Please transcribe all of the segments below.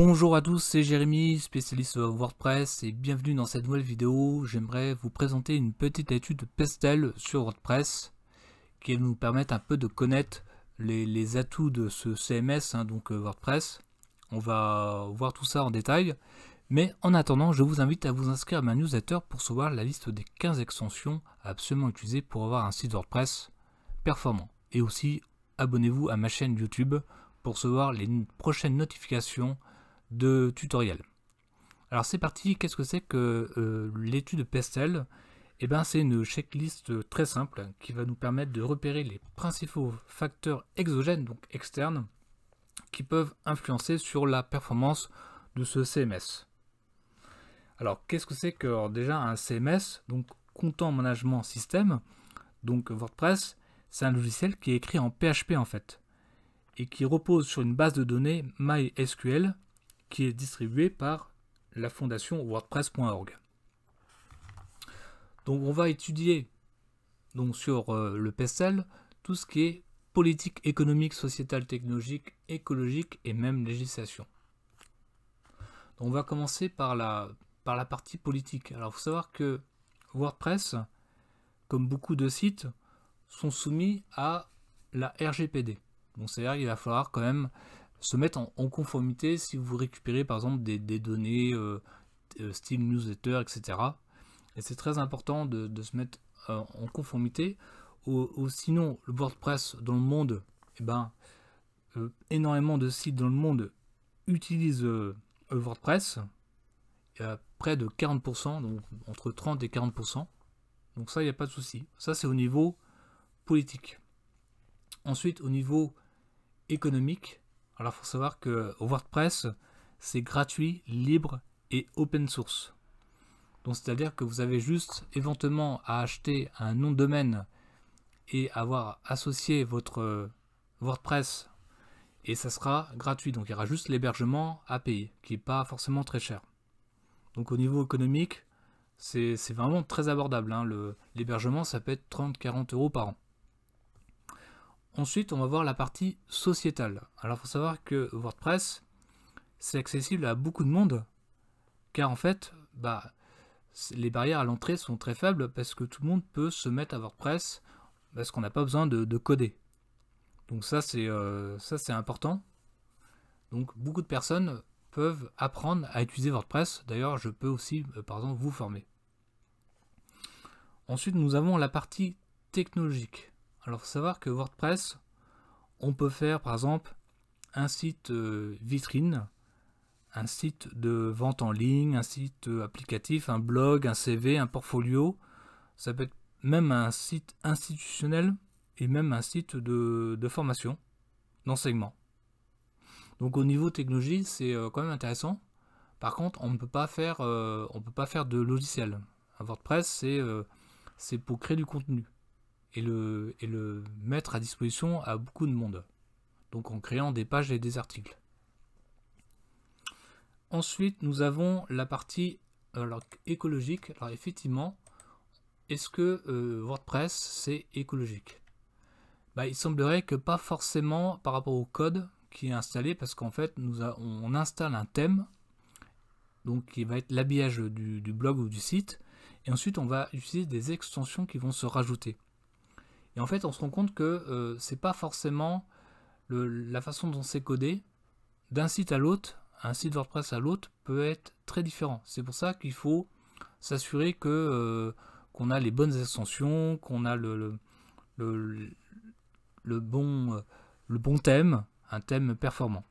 Bonjour à tous, c'est Jérémy, spécialiste WordPress et bienvenue dans cette nouvelle vidéo. J'aimerais vous présenter une petite étude Pestel sur WordPress qui va nous permettre un peu de connaître les, atouts de ce CMS, hein, donc euh, WordPress. On va voir tout ça en détail. Mais en attendant, je vous invite à vous inscrire à ma newsletter pour savoir la liste des 15 extensions absolument utilisées pour avoir un site WordPress performant. Et aussi, abonnez-vous à ma chaîne YouTube pour recevoir les prochaines notifications de tutoriel. Alors c'est parti, qu'est-ce que c'est que euh, l'étude PESTEL eh ben, C'est une checklist très simple qui va nous permettre de repérer les principaux facteurs exogènes, donc externes, qui peuvent influencer sur la performance de ce CMS. Alors qu'est-ce que c'est que déjà un CMS, donc Content Management System, donc WordPress, c'est un logiciel qui est écrit en PHP en fait, et qui repose sur une base de données MySQL qui est distribué par la fondation WordPress.org. Donc on va étudier donc sur euh, le PSL tout ce qui est politique économique, sociétale, technologique, écologique et même législation. Donc on va commencer par la, par la partie politique. Alors il faut savoir que WordPress, comme beaucoup de sites, sont soumis à la RGPD. Donc c'est-à-dire qu'il va falloir quand même se mettre en, conformité si vous récupérez par exemple des, données euh, euh, steam style newsletter, etc. Et c'est très important de, se mettre euh, en conformité. Ou, sinon, le WordPress dans le monde, eh ben, énormément de sites dans le monde utilisent WordPress. Il y près de 40%, donc entre 30 et 40%. Donc ça, il n'y a pas de souci. Ça, c'est au niveau politique. Ensuite, au niveau économique, alors, il faut savoir que WordPress, c'est gratuit, libre et open source. Donc, c'est-à-dire que vous avez juste éventuellement à acheter un nom de domaine et avoir associé votre euh, WordPress et ça sera gratuit. Donc, il y aura juste l'hébergement à payer qui n'est pas forcément très cher. Donc, au niveau économique, c'est vraiment très abordable. Hein. L'hébergement, ça peut être 30-40 euros par an. Ensuite, on va voir la partie sociétale. Alors, il faut savoir que WordPress, c'est accessible à beaucoup de monde, car en fait, bah, les barrières à l'entrée sont très faibles parce que tout le monde peut se mettre à WordPress parce qu'on n'a pas besoin de, coder. Donc ça c'est euh, ça c'est important. Donc beaucoup de personnes peuvent apprendre à utiliser WordPress. D'ailleurs, je peux aussi euh, par exemple vous former. Ensuite, nous avons la partie technologique. Alors, faut savoir que WordPress, on peut faire par exemple un site euh, vitrine, un site de vente en ligne, un site euh, applicatif, un blog, un CV, un portfolio. Ça peut être même un site institutionnel et même un site de, formation, d'enseignement. Donc au niveau technologie, c'est euh, quand même intéressant. Par contre, on ne peut pas faire, peut pas faire de logiciel. WordPress, c'est pour créer du contenu et le, et le mettre à disposition à beaucoup de monde. Donc en créant des pages et des articles. Ensuite, nous avons la partie écologique. Alors effectivement, est-ce que euh, WordPress, c'est écologique bah, Il semblerait que pas forcément par rapport au code qui est installé, parce qu'en fait, nous on installe un thème, donc qui va être l'habillage du blog ou du site, et ensuite on va utiliser des extensions qui vont se rajouter. Et en fait, on se rend compte que euh, c'est pas forcément la façon dont c'est codé d'un site à l'autre, un site WordPress à l'autre peut être très différent. C'est pour ça qu'il faut s'assurer que euh, qu'on a les bonnes extensions, qu'on a le, le, bon, euh, le bon thème, un thème performant.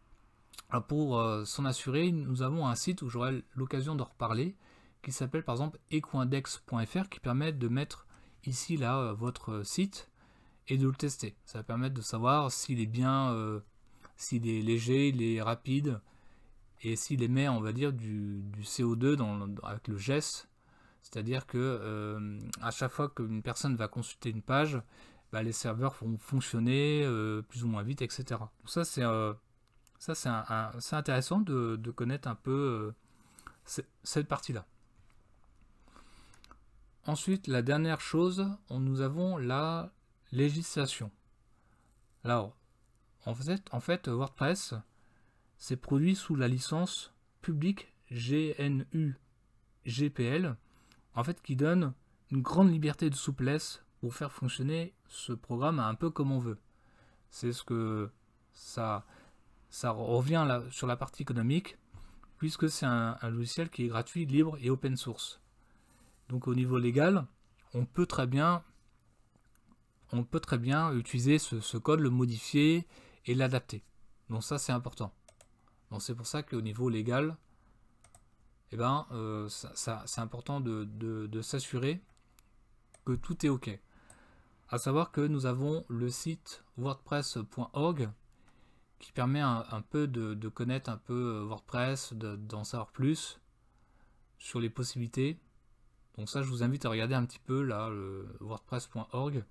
pour s'en assurer, nous avons un site où j'aurai l'occasion d'en reparler, qui s'appelle par exemple ecoindex.fr, qui permet de mettre ici là votre site et de le tester. Ça va permettre de savoir s'il est bien, euh, s'il est léger, il est rapide, et s'il émet, on va dire, du, CO2 dans, avec le geste. C'est-à-dire que euh, à chaque fois qu'une personne va consulter une page, bah, les serveurs vont fonctionner euh, plus ou moins vite, etc. ça, c'est ça c'est intéressant de, connaître un peu cette partie-là. Ensuite, la dernière chose, on, nous avons là législation. Alors, en fait, en fait WordPress c'est produit sous la licence publique GNU GPL, en fait qui donne une grande liberté de souplesse pour faire fonctionner ce programme un peu comme on veut. C'est ce que ça, ça revient là, sur la partie économique, puisque c'est un, logiciel qui est gratuit, libre et open source. Donc au niveau légal, on peut très bien on peut très bien utiliser ce, code, le modifier et l'adapter. Donc ça c'est important. Donc c'est pour ça qu'au niveau légal, eh ben, euh, ça, c'est important de, s'assurer que tout est OK. À savoir que nous avons le site wordpress.org qui permet un, peu de, de, connaître un peu euh, WordPress, d'en savoir plus sur les possibilités. Donc ça, je vous invite à regarder un petit peu là, le wordpress.org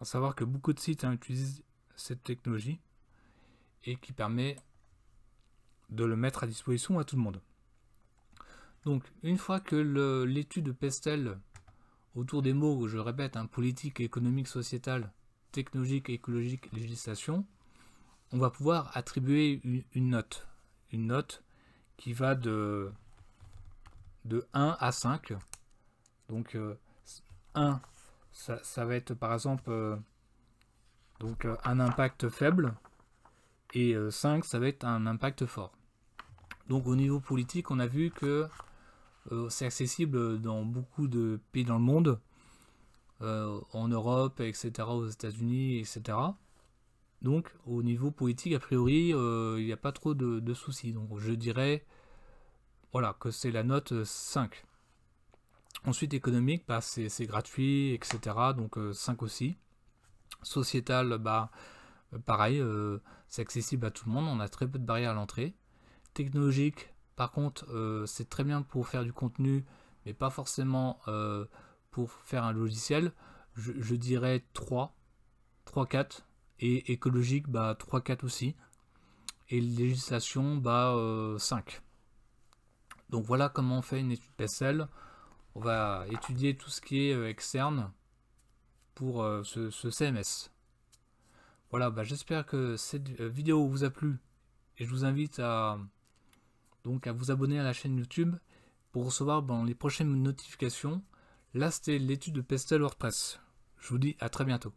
à savoir que beaucoup de sites hein, utilisent cette technologie et qui permet de le mettre à disposition à tout le monde. Donc, une fois que l'étude de Pestel autour des mots, je répète, hein, politique, économique, sociétale, technologique, écologique, législation, on va pouvoir attribuer une, note. Une note qui va de, de 1 à 5. Donc, 1 euh, ça, va être par exemple euh, donc euh, un impact faible et 5 euh, ça va être un impact fort. Donc au niveau politique, on a vu que c'est accessible dans beaucoup de pays dans le monde, en Europe, etc., aux États-Unis, etc. Donc au niveau politique, a priori, il n'y a pas trop de, de, soucis. Donc je dirais voilà que c'est la note 5. Ensuite, économique, bah, c'est gratuit, etc. Donc 5 euh, aussi. Sociétal, bah, euh, pareil, euh, c'est accessible à tout le monde. On a très peu de barrières à l'entrée. Technologique, par contre, c'est très bien pour faire du contenu, mais pas forcément pour faire un logiciel. Je, dirais 3, 3, 4 et écologique bah 3 4 aussi et législation bah 5 donc voilà comment on fait une étude PSL on va étudier tout ce qui est euh, externe pour euh, ce, CMS. Voilà, bah, j'espère que cette euh, vidéo vous a plu et je vous invite à, donc, à vous abonner à la chaîne YouTube pour recevoir dans les prochaines notifications. Là, c'était l'étude de Pestel WordPress. Je vous dis à très bientôt.